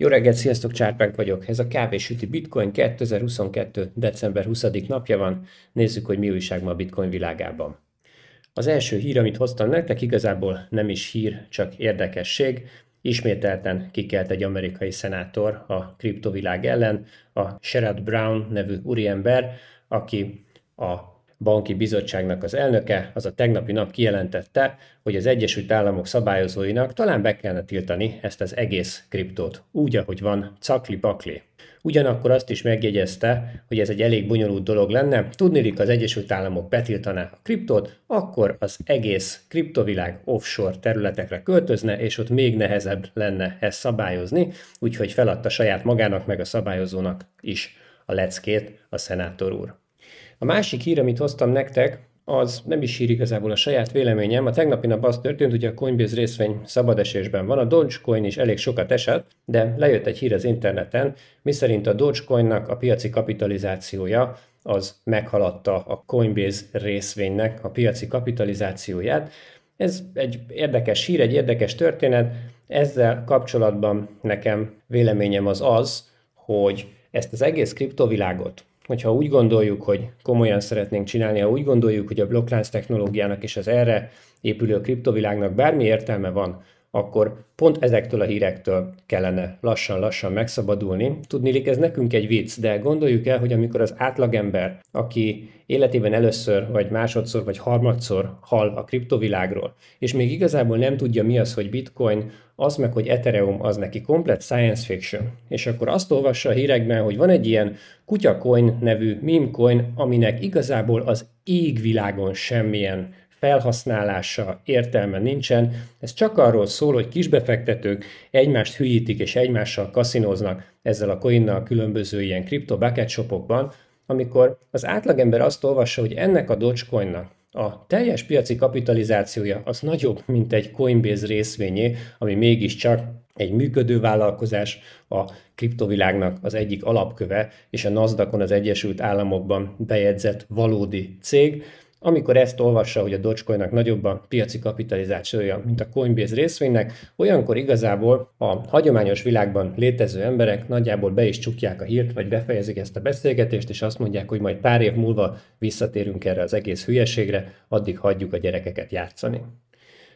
Jó reggelt, sziasztok, Csárpánk vagyok. Ez a Kávésüti Bitcoin 2022. december 20. napja van. Nézzük, hogy mi újság ma a Bitcoin világában. Az első hír, amit hoztam nektek, igazából nem is hír, csak érdekesség. Ismételten kikelt egy amerikai szenátor a kriptovilág ellen, a Sherrod Brown nevű úriember, aki a banki bizottságnak az elnöke az a tegnapi nap kijelentette, hogy az Egyesült Államok szabályozóinak talán be kellene tiltani ezt az egész kriptót, úgy, ahogy van, cakli-pakli. Ugyanakkor azt is megjegyezte, hogy ez egy elég bonyolult dolog lenne, tudnélik az Egyesült Államok betiltaná a kriptót, akkor az egész kriptovilág offshore területekre költözne, és ott még nehezebb lenne ezt szabályozni, úgyhogy feladta saját magának meg a szabályozónak is a leckét a szenátor úr. A másik hír, amit hoztam nektek, az nem is hír igazából a saját véleményem. A tegnapi nap az történt, hogy a Coinbase részvény szabadesésben van. A Dogecoin is elég sokat esett, de lejött egy hír az interneten, miszerint a Dogecoinnak a piaci kapitalizációja az meghaladta a Coinbase részvénynek a piaci kapitalizációját. Ez egy érdekes hír, egy érdekes történet. Ezzel kapcsolatban nekem véleményem az az, hogy ezt az egész kriptovilágot, hogyha úgy gondoljuk, hogy komolyan szeretnénk csinálni, ha úgy gondoljuk, hogy a blokklánc technológiának és az erre épülő kriptovilágnak bármi értelme van, akkor pont ezektől a hírektől kellene lassan-lassan megszabadulni. Tudnilik, ez nekünk egy vicc, de gondoljuk el, hogy amikor az átlagember, aki életében először, vagy másodszor, vagy harmadszor hall a kriptovilágról, és még igazából nem tudja mi az, hogy bitcoin, az meg, hogy Ethereum, az neki komplet science fiction. És akkor azt olvassa a hírekben, hogy van egy ilyen kutyakoin nevű meme coin, aminek igazából az égvilágon semmilyen felhasználása értelme nincsen, ez csak arról szól, hogy kisbefektetők egymást hülyítik és egymással kaszinoznak ezzel a coinnal különböző ilyen kripto bucket shopokban, amikor az átlagember azt olvassa, hogy ennek a Dogecoinnak a teljes piaci kapitalizációja az nagyobb, mint egy Coinbase részvényé, ami mégiscsak egy működő vállalkozás, a kriptovilágnak az egyik alapköve, és a Nasdaqon az Egyesült Államokban bejegyzett valódi cég, amikor ezt olvassa, hogy a Dogecoinnak nagyobb a piaci kapitalizációja, mint a Coinbase részvénynek, olyankor igazából a hagyományos világban létező emberek nagyjából be is csukják a hírt, vagy befejezik ezt a beszélgetést, és azt mondják, hogy majd pár év múlva visszatérünk erre az egész hülyeségre, addig hagyjuk a gyerekeket játszani.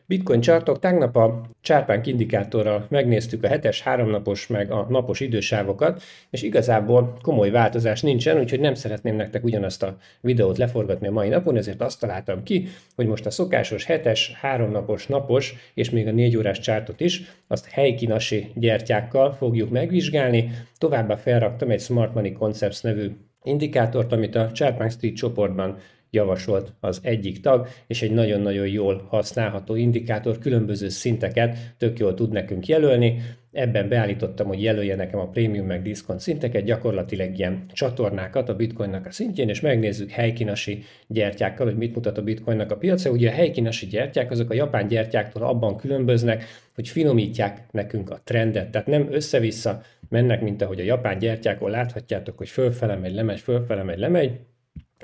Bitcoin csartok, tegnap a csárpánk indikátorral megnéztük a hetes, háromnapos meg a napos idősávokat, és igazából komoly változás nincsen, úgyhogy nem szeretném nektek ugyanazt a videót leforgatni a mai napon, ezért azt találtam ki, hogy most a szokásos hetes, háromnapos, napos és még a négy órás csártot is, azt helykinasi gyertyákkal fogjuk megvizsgálni, továbbá felraktam egy Smart Money Concepts nevű indikátort, amit a Csárpánk Street csoportban javasolt az egyik tag, és egy nagyon-nagyon jól használható indikátor, különböző szinteket tök jól tud nekünk jelölni. Ebben beállítottam, hogy jelölje nekem a prémium meg diszkont szinteket, gyakorlatilag ilyen csatornákat a bitcoinnak a szintjén, és megnézzük helykínasi gyertyákkal, hogy mit mutat a bitcoinnak a piaca. Ugye a helykínasi gyertyák azok a japán gyertyáktól abban különböznek, hogy finomítják nekünk a trendet, tehát nem össze-vissza mennek, mint ahogy a japán gyertyákon láthatjátok, hogy fölfele megy, lemegy, fölfele megy, lemegy,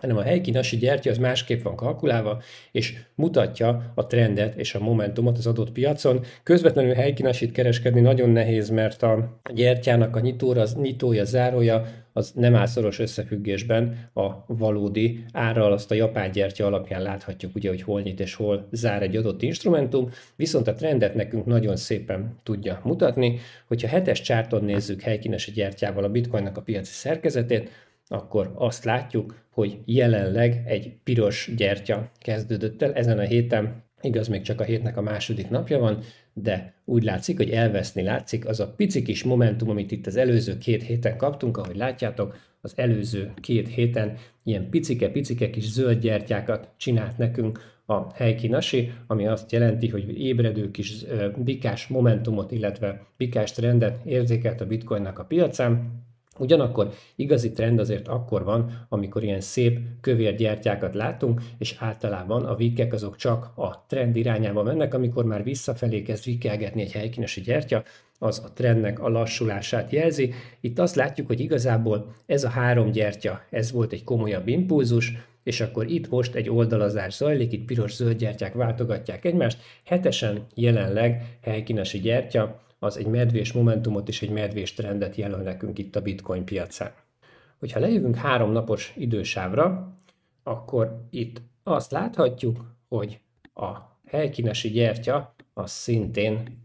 hanem a helyi kínasi gyertya az másképp van kalkulálva, és mutatja a trendet és a momentumot az adott piacon. Közvetlenül helyi kínasit kereskedni nagyon nehéz, mert a gyertyának a nyitóra, az nyitója, zárója az nem áll szoros összefüggésben a valódi árral, azt a japán gyertya alapján láthatjuk ugye, hogy hol nyit és hol zár egy adott instrumentum, viszont a trendet nekünk nagyon szépen tudja mutatni, hogyha hetes csárton nézzük helykínesi gyertyával a bitcoinnak a piaci szerkezetét, akkor azt látjuk, hogy jelenleg egy piros gyertya kezdődött el ezen a héten, igaz, még csak a hétnek a második napja van, de úgy látszik, hogy elveszni látszik az a pici kis momentum, amit itt az előző két héten kaptunk, ahogy látjátok, az előző két héten ilyen picike-picike kis zöld gyertyákat csinált nekünk a helykinasi, Nasi, ami azt jelenti, hogy ébredő kis bikás momentumot, illetve bikás trendet érzékelt a bitcoinnak a piacán, Ugyanakkor igazi trend azért akkor van, amikor ilyen szép, kövér gyertyákat látunk, és általában a vikek azok csak a trend irányába mennek, amikor már visszafelé kezd vikelgetni egy helykínesi gyertya, az a trendnek a lassulását jelzi. Itt azt látjuk, hogy igazából ez a három gyertya, ez volt egy komolyabb impulzus, és akkor itt most egy oldalazás zajlik, itt piros-zöld gyertyák váltogatják egymást, hetesen jelenleg helykínesi gyertya, az egy medvés momentumot és egy medvés trendet jelöl nekünk itt a bitcoin piacán. Hogyha lejövünk három napos idősávra, akkor itt azt láthatjuk, hogy a helykínesi gyertya az szintén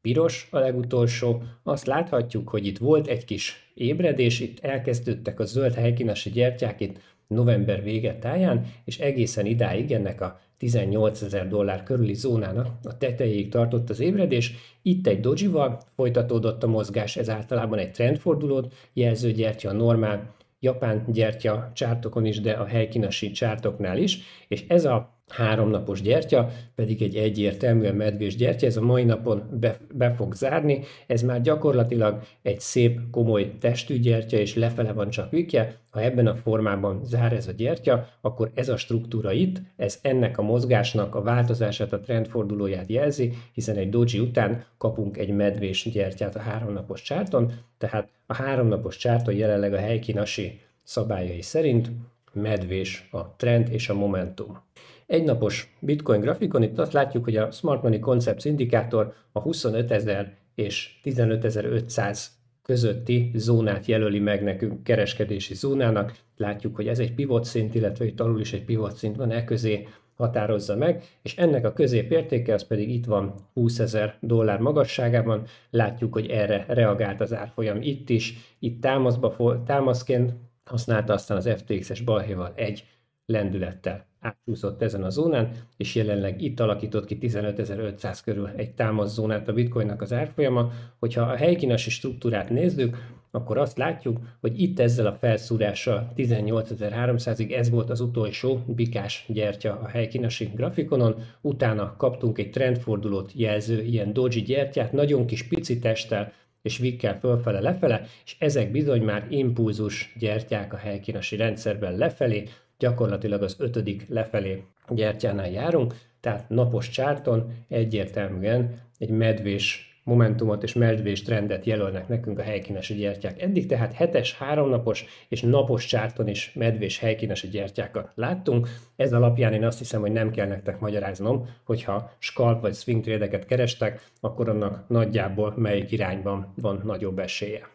piros a legutolsó. Azt láthatjuk, hogy itt volt egy kis ébredés, itt elkezdődtek a zöld helykínesi gyertyák itt november vége táján, és egészen idáig ennek a 18 ezer dollár körüli zónának a tetejéig tartott az ébredés, itt egy dojival folytatódott a mozgás, ez általában egy trendfordulót jelző gyertya, a normál japán gyertya csártokon is, de a helykínasi csártoknál is, és ez a háromnapos gyertya, pedig egy egyértelműen medvés gyertya, ez a mai napon be, be fog zárni, ez már gyakorlatilag egy szép, komoly testű gyertya, és lefele van csak vikje, ha ebben a formában zár ez a gyertya, akkor ez a struktúra itt, ez ennek a mozgásnak a változását, a trendfordulóját jelzi, hiszen egy doji után kapunk egy medvés gyertyát a háromnapos csárton, tehát a háromnapos csárton jelenleg a helykínasi szabályai szerint medvés a trend és a momentum. Egynapos bitcoin grafikon, itt azt látjuk, hogy a Smart Money Concepts indikátor a 25 ezer és 15.500 közötti zónát jelöli meg nekünk kereskedési zónának. Látjuk, hogy ez egy pivot szint, illetve itt alul is egy pivot szint van e közé, határozza meg, és ennek a középértéke az pedig itt van 20 ezer dollár magasságában, látjuk, hogy erre reagált az árfolyam itt is, itt támaszba, támaszként használta aztán az FTX-es balhéval egy lendülettel átcsúszott ezen a zónán, és jelenleg itt alakított ki 15.500 körül egy támasz zónát a bitcoinnak az árfolyama. Hogyha a helykínási struktúrát nézzük, akkor azt látjuk, hogy itt ezzel a felszúrással 18.300-ig ez volt az utolsó bikás gyertya a helykínasi grafikonon, utána kaptunk egy trendfordulót jelző ilyen doji gyertyát, nagyon kis pici testtel, és vikkel fölfele lefele, és ezek bizony már impulzus gyertyák a helykínasi rendszerben lefelé, gyakorlatilag az ötödik lefelé gyertyánál járunk, tehát napos csárton egyértelműen egy medvés momentumot és medvés trendet jelölnek nekünk a helykínesi gyertyák. Eddig tehát hetes, háromnapos és napos csárton is medvés helykínesi gyertyákat láttunk. Ez alapján én azt hiszem, hogy nem kell nektek magyaráznom, hogyha scalp vagy swing trédeket kerestek, akkor annak nagyjából melyik irányban van nagyobb esélye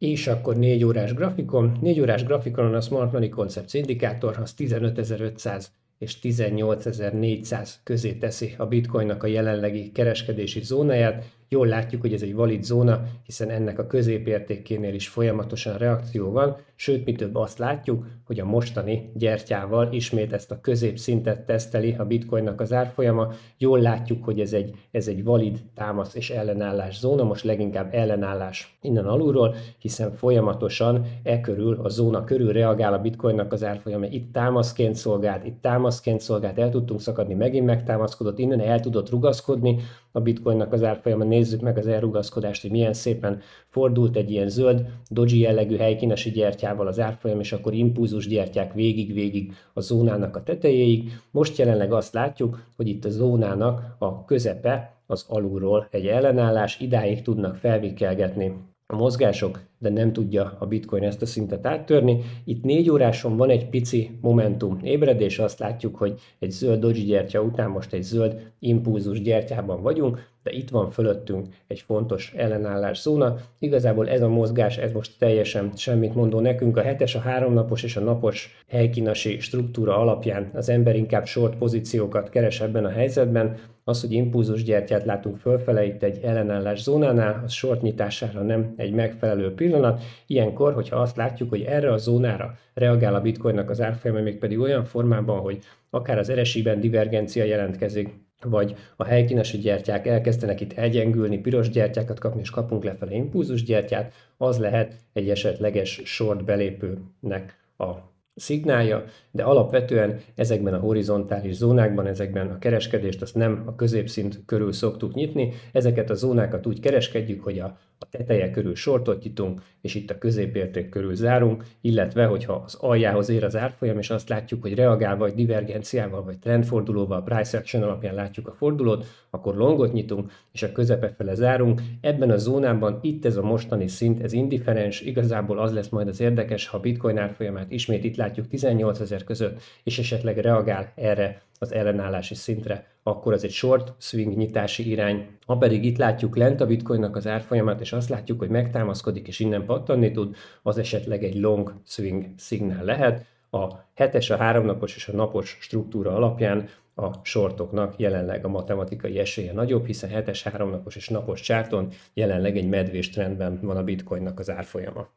és akkor 4 órás grafikon. 4 órás grafikonon a Smart Money Concepts indikátor az 15.500 és 18.400 közé teszi a bitcoinnak a jelenlegi kereskedési zónáját, Jól látjuk, hogy ez egy valid zóna, hiszen ennek a középértékénél is folyamatosan reakció van, sőt, mi több azt látjuk, hogy a mostani gyertyával ismét ezt a középszintet teszteli a bitcoinnak az árfolyama. Jól látjuk, hogy ez egy, ez egy valid támasz és ellenállás zóna, most leginkább ellenállás innen alulról, hiszen folyamatosan e körül, a zóna körül reagál a bitcoinnak az árfolyama. Itt támaszként szolgált, itt támaszként szolgált, el tudtunk szakadni, megint megtámaszkodott, innen el tudott rugaszkodni, a bitcoinnak az árfolyama, nézzük meg az elrugaszkodást, hogy milyen szépen fordult egy ilyen zöld, doji jellegű helykínesi gyertyával az árfolyam, és akkor impulzus gyertyák végig-végig a zónának a tetejéig. Most jelenleg azt látjuk, hogy itt a zónának a közepe az alulról egy ellenállás, idáig tudnak felvikelgetni a mozgások, de nem tudja a bitcoin ezt a szintet áttörni. Itt négy óráson van egy pici momentum ébredés, azt látjuk, hogy egy zöld doji gyertya után most egy zöld impulzus gyertyában vagyunk, de itt van fölöttünk egy fontos ellenállás zóna. Igazából ez a mozgás, ez most teljesen semmit mondó nekünk. A hetes, a háromnapos és a napos helykínasi struktúra alapján az ember inkább short pozíciókat keres ebben a helyzetben. Az, hogy impulzus gyertyát látunk fölfele itt egy ellenállás zónánál, az short nyitására nem egy megfelelő pillanat pillanat. Ilyenkor, hogyha azt látjuk, hogy erre a zónára reagál a bitcoinnak az árfolyama, pedig olyan formában, hogy akár az eresében divergencia jelentkezik, vagy a helykínosi gyertyák elkezdenek itt egyengülni, piros gyertyákat kapni, és kapunk lefelé impulzus gyertyát, az lehet egy esetleges sort belépőnek a szignálja, de alapvetően ezekben a horizontális zónákban, ezekben a kereskedést azt nem a középszint körül szoktuk nyitni, ezeket a zónákat úgy kereskedjük, hogy a a teteje körül sortot nyitunk, és itt a középérték körül zárunk, illetve hogyha az aljához ér az árfolyam, és azt látjuk, hogy reagál vagy divergenciával, vagy trendfordulóval, price action alapján látjuk a fordulót, akkor longot nyitunk, és a közepe fele zárunk. Ebben a zónában itt ez a mostani szint, ez indiferens, igazából az lesz majd az érdekes, ha a bitcoin árfolyamát ismét itt látjuk 18 ezer között, és esetleg reagál erre az ellenállási szintre, akkor ez egy short swing nyitási irány. Ha pedig itt látjuk lent a bitcoinnak az árfolyamát, és azt látjuk, hogy megtámaszkodik és innen pattanni tud, az esetleg egy long swing szignál lehet. A hetes, a háromnapos és a napos struktúra alapján a sortoknak jelenleg a matematikai esélye nagyobb, hiszen hetes, háromnapos és napos csárton jelenleg egy medvés trendben van a bitcoinnak az árfolyama.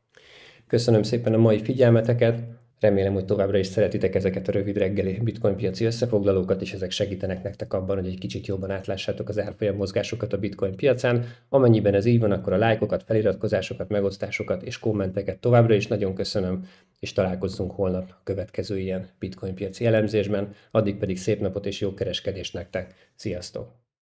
Köszönöm szépen a mai figyelmeteket, Remélem, hogy továbbra is szeretitek ezeket a rövid reggeli bitcoin piaci összefoglalókat, és ezek segítenek nektek abban, hogy egy kicsit jobban átlássátok az árfolyam mozgásokat a bitcoin piacán. Amennyiben ez így van, akkor a lájkokat, feliratkozásokat, megosztásokat és kommenteket továbbra is nagyon köszönöm, és találkozzunk holnap a következő ilyen bitcoin piaci elemzésben. Addig pedig szép napot és jó kereskedést nektek. Sziasztok!